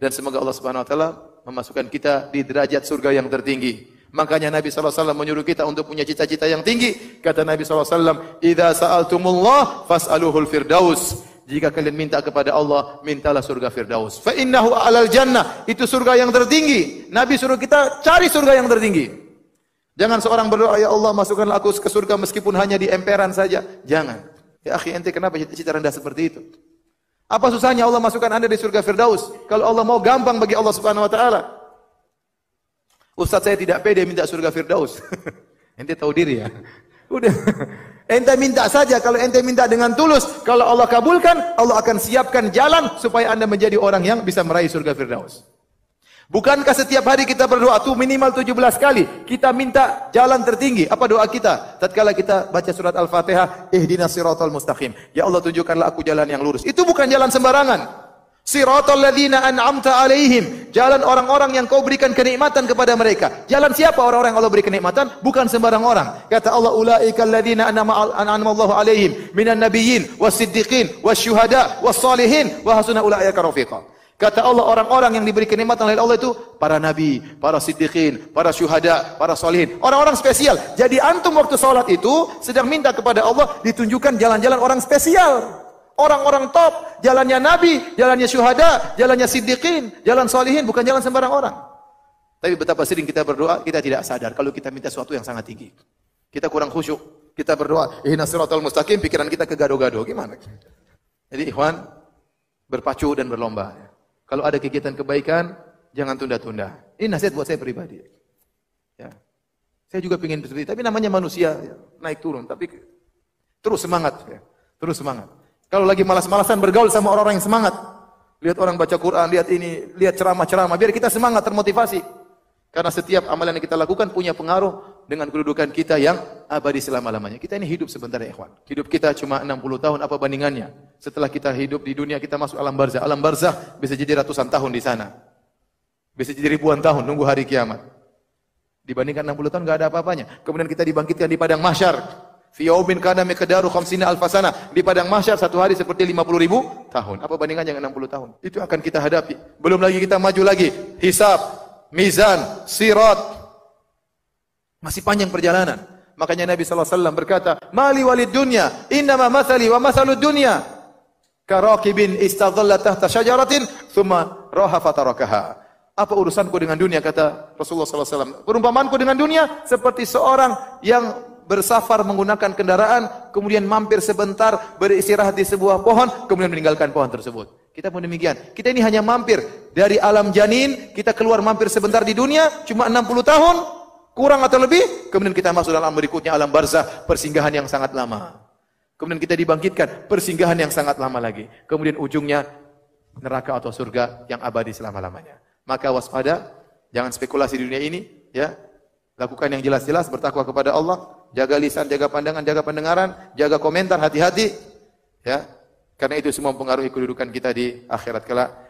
dan semoga Allah Subhanahu wa taala memasukkan kita di derajat surga yang tertinggi. Makanya Nabi SAW menyuruh kita untuk punya cita-cita yang tinggi. Kata Nabi SAW, Iza sa'altumullah fas'aluhul firdaus. Jika kalian minta kepada Allah, mintalah surga firdaus. Fa'innahu alal jannah. Itu surga yang tertinggi. Nabi suruh kita cari surga yang tertinggi. Jangan seorang berdoa, Ya Allah masukkanlah aku ke surga meskipun hanya di emperan saja. Jangan. Ya akhi ente kenapa cita-cita rendah seperti itu? Apa susahnya Allah masukkan Anda di surga Firdaus? Kalau Allah mau gampang bagi Allah Subhanahu wa taala. Ustaz saya tidak pede minta surga Firdaus. ente tahu diri ya. Udah. Ente minta saja kalau ente minta dengan tulus, kalau Allah kabulkan, Allah akan siapkan jalan supaya Anda menjadi orang yang bisa meraih surga Firdaus. Bukankah setiap hari kita berdoa tuh minimal 17 kali kita minta jalan tertinggi? Apa doa kita? Tatkala kita baca surat Al-Fatihah, ihdinas eh, siratal mustaqim. Ya Allah tunjukkanlah aku jalan yang lurus. Itu bukan jalan sembarangan. Siratal ladina an'amta alaihim. Jalan orang-orang yang kau berikan kenikmatan kepada mereka. Jalan siapa orang-orang yang Allah beri kenikmatan? Bukan sembarang orang. Kata Allah, ulaikal ladzina an'ama Allahu alaihim minan nabiyyin wasiddiqin wasyuhada was-salihin wa hasuna ulaika Kata Allah orang-orang yang diberi kenikmatan oleh Allah itu para nabi, para siddiqin, para syuhada, para solihin. Orang-orang spesial. Jadi antum waktu sholat itu sedang minta kepada Allah ditunjukkan jalan-jalan orang spesial. Orang-orang top, jalannya nabi, jalannya syuhada, jalannya siddiqin, jalan solihin, bukan jalan sembarang orang. Tapi betapa sering kita berdoa, kita tidak sadar kalau kita minta sesuatu yang sangat tinggi. Kita kurang khusyuk. Kita berdoa, ihdinas siratal mustaqim, pikiran kita kegado-gado. Gimana? Jadi ikhwan berpacu dan berlomba. Kalau ada kegiatan kebaikan, jangan tunda-tunda. Ini nasihat buat saya pribadi. Ya. Saya juga ingin seperti tapi namanya manusia ya, naik turun, tapi terus semangat ya. Terus semangat. Kalau lagi malas-malasan bergaul sama orang-orang yang semangat. Lihat orang baca Quran, lihat ini, lihat ceramah-ceramah, biar kita semangat, termotivasi. Karena setiap amalan yang kita lakukan punya pengaruh dengan kedudukan kita yang abadi selama-lamanya. Kita ini hidup sebentar ya, ikhwan. Hidup kita cuma 60 tahun, apa bandingannya? Setelah kita hidup di dunia, kita masuk alam barzah. Alam barzah bisa jadi ratusan tahun di sana. Bisa jadi ribuan tahun, nunggu hari kiamat. Dibandingkan 60 tahun, nggak ada apa-apanya. Kemudian kita dibangkitkan di padang mahsyar. Fiyaumin kana miqdaru khamsina alfasana. Di padang mahsyar satu hari seperti 50 ribu tahun. Apa bandingannya dengan 60 tahun? Itu akan kita hadapi. Belum lagi kita maju lagi. Hisab, mizan, sirat. Masih panjang perjalanan. Makanya Nabi SAW berkata, Mali walid dunia innama masali wa masalud dunia. Karakibin istadhalla tahta syajaratin thumma raha fatarakaha. Apa urusanku dengan dunia kata Rasulullah sallallahu alaihi wasallam? Perumpamaanku dengan dunia seperti seorang yang bersafar menggunakan kendaraan, kemudian mampir sebentar, beristirahat di sebuah pohon, kemudian meninggalkan pohon tersebut. Kita pun demikian. Kita ini hanya mampir dari alam janin, kita keluar mampir sebentar di dunia, cuma 60 tahun, kurang atau lebih, kemudian kita masuk dalam alam berikutnya, alam barzah, persinggahan yang sangat lama. Kemudian kita dibangkitkan, persinggahan yang sangat lama lagi. Kemudian ujungnya neraka atau surga yang abadi selama-lamanya. Maka waspada, jangan spekulasi di dunia ini, ya. Lakukan yang jelas-jelas, bertakwa kepada Allah, jaga lisan, jaga pandangan, jaga pendengaran, jaga komentar, hati-hati, ya. Karena itu semua mempengaruhi kedudukan kita di akhirat kelak.